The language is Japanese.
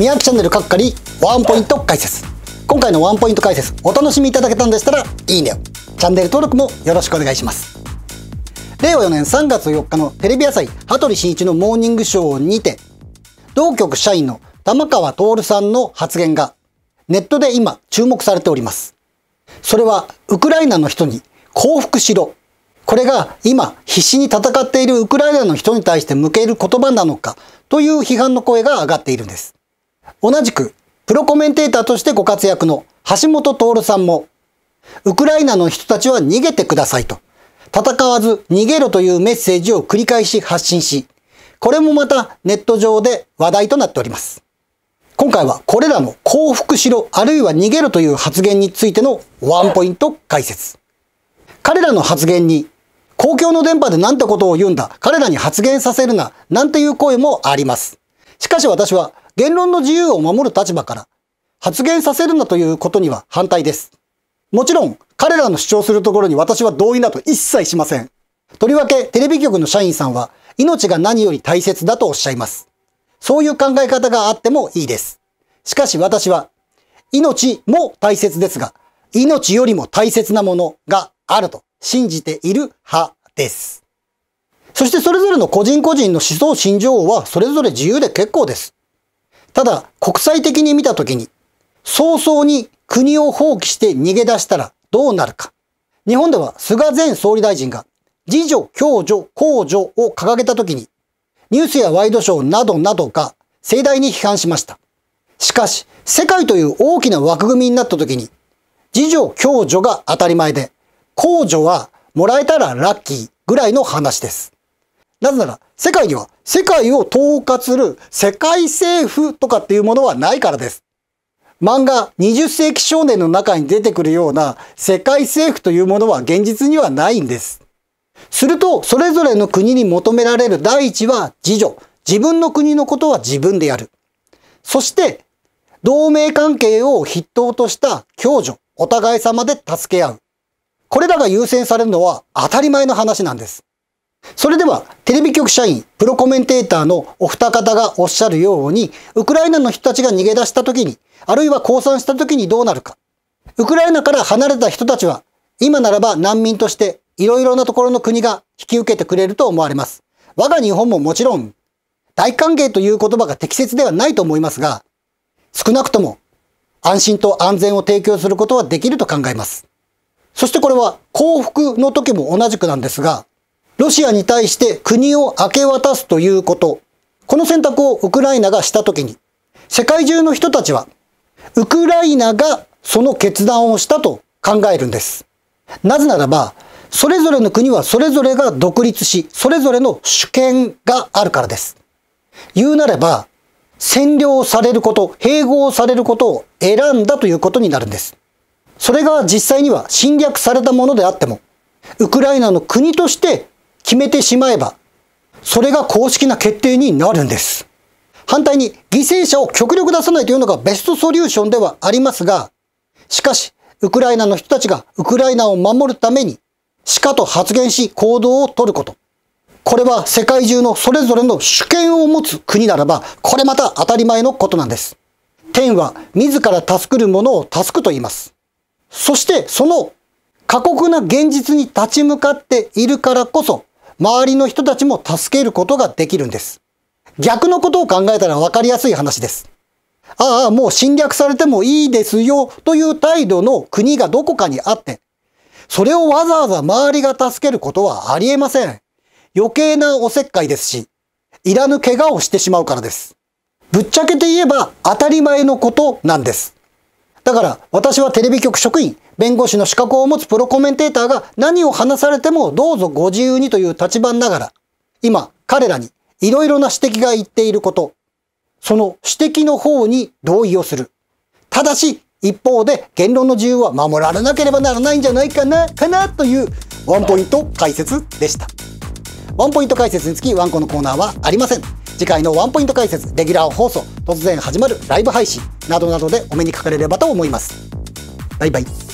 宮城チャンネルっかりワンポイント解説今回のワンポイント解説お楽しみいただけたんでしたらいいねをチャンネル登録もよろしくお願いします令和4年3月4日のテレビ朝日羽鳥慎一のモーニングショーにて同局社員の玉川徹さんの発言がネットで今注目されておりますそれはウクライナの人に降伏しろこれが今必死に戦っているウクライナの人に対して向ける言葉なのかという批判の声が上がっているんです。同じくプロコメンテーターとしてご活躍の橋本徹さんも、ウクライナの人たちは逃げてくださいと、戦わず逃げろというメッセージを繰り返し発信し、これもまたネット上で話題となっております。今回はこれらの降伏しろあるいは逃げろという発言についてのワンポイント解説。彼らの発言に公共の電波でなんてことを言うんだ、彼らに発言させるな、なんていう声もあります。しかし私は言論の自由を守る立場から発言させるなということには反対です。もちろん、彼らの主張するところに私は同意など一切しません。とりわけ、テレビ局の社員さんは、命が何より大切だとおっしゃいます。そういう考え方があってもいいです。しかし私は、命も大切ですが、命よりも大切なものがあると信じている派です。そしてそれぞれの個人個人の思想、心情はそれぞれ自由で結構です。ただ、国際的に見たときに、早々に国を放棄して逃げ出したらどうなるか。日本では菅前総理大臣が自助、共助、公助を掲げたときに、ニュースやワイドショーなどなどが盛大に批判しました。しかし、世界という大きな枠組みになったときに、自助、共助が当たり前で、公助はもらえたらラッキーぐらいの話です。なぜなら、世界には世界を統括する世界政府とかっていうものはないからです。漫画20世紀少年の中に出てくるような世界政府というものは現実にはないんです。すると、それぞれの国に求められる第一は自助。自分の国のことは自分でやる。そして、同盟関係を筆頭とした共助。お互い様で助け合う。これらが優先されるのは当たり前の話なんです。それではテレビ局社員プロコメンテーターのお二方がおっしゃるようにウクライナの人たちが逃げ出した時にあるいは降参した時にどうなるかウクライナから離れた人たちは今ならば難民としていろいろなところの国が引き受けてくれると思われます我が日本ももちろん大歓迎という言葉が適切ではないと思いますが少なくとも安心と安全を提供することはできると考えますそしてこれは幸福の時も同じくなんですがロシアに対して国を明け渡すということ、この選択をウクライナがしたときに、世界中の人たちは、ウクライナがその決断をしたと考えるんです。なぜならば、それぞれの国はそれぞれが独立し、それぞれの主権があるからです。言うなれば、占領されること、併合されることを選んだということになるんです。それが実際には侵略されたものであっても、ウクライナの国として決めてしまえば、それが公式な決定になるんです。反対に犠牲者を極力出さないというのがベストソリューションではありますが、しかし、ウクライナの人たちがウクライナを守るために、しかと発言し行動をとること。これは世界中のそれぞれの主権を持つ国ならば、これまた当たり前のことなんです。天は自ら助くる者を助くと言います。そしてその過酷な現実に立ち向かっているからこそ、周りの人たちも助けることができるんです。逆のことを考えたら分かりやすい話です。ああ、もう侵略されてもいいですよという態度の国がどこかにあって、それをわざわざ周りが助けることはありえません。余計なおせっかいですし、いらぬ怪我をしてしまうからです。ぶっちゃけて言えば当たり前のことなんです。だから私はテレビ局職員弁護士の資格を持つプロコメンテーターが何を話されてもどうぞご自由にという立場ながら今彼らにいろいろな指摘が言っていることその指摘の方に同意をするただし一方で言論の自由は守られなければならないんじゃないかなかなというワンポイント解説でしたワンポイント解説につきワンコのコーナーはありません次回のワンポイント解説レギュラー放送突然始まるライブ配信などなどでお目にかかれればと思いますバイバイ